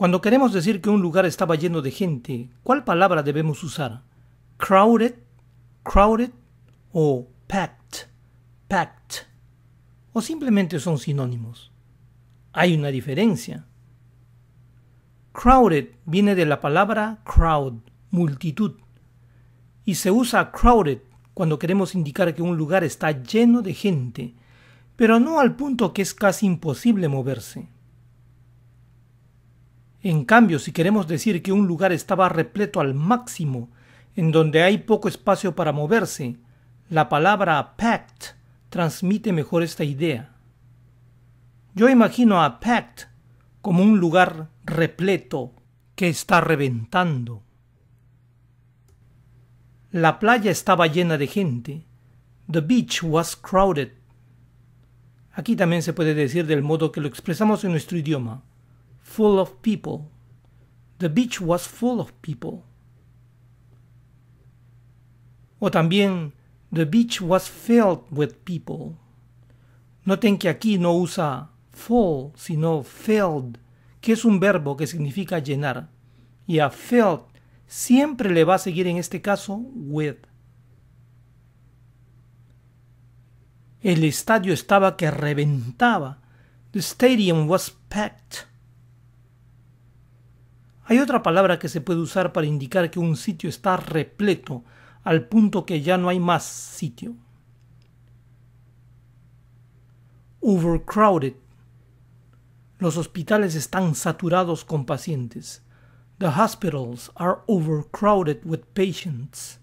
Cuando queremos decir que un lugar estaba lleno de gente, ¿cuál palabra debemos usar? Crowded, crowded o packed, packed. O simplemente son sinónimos. Hay una diferencia. Crowded viene de la palabra crowd, multitud, y se usa crowded cuando queremos indicar que un lugar está lleno de gente, pero no al punto que es casi imposible moverse. En cambio, si queremos decir que un lugar estaba repleto al máximo, en donde hay poco espacio para moverse, la palabra packed transmite mejor esta idea. Yo imagino a packed como un lugar repleto que está reventando. La playa estaba llena de gente. The beach was crowded. Aquí también se puede decir del modo que lo expresamos en nuestro idioma full of people. The beach was full of people. O también, the beach was filled with people. Noten que aquí no usa full, sino filled, que es un verbo que significa llenar. Y a filled siempre le va a seguir en este caso with. El estadio estaba que reventaba. The stadium was packed. Hay otra palabra que se puede usar para indicar que un sitio está repleto al punto que ya no hay más sitio. Overcrowded. Los hospitales están saturados con pacientes. The hospitals are overcrowded with patients.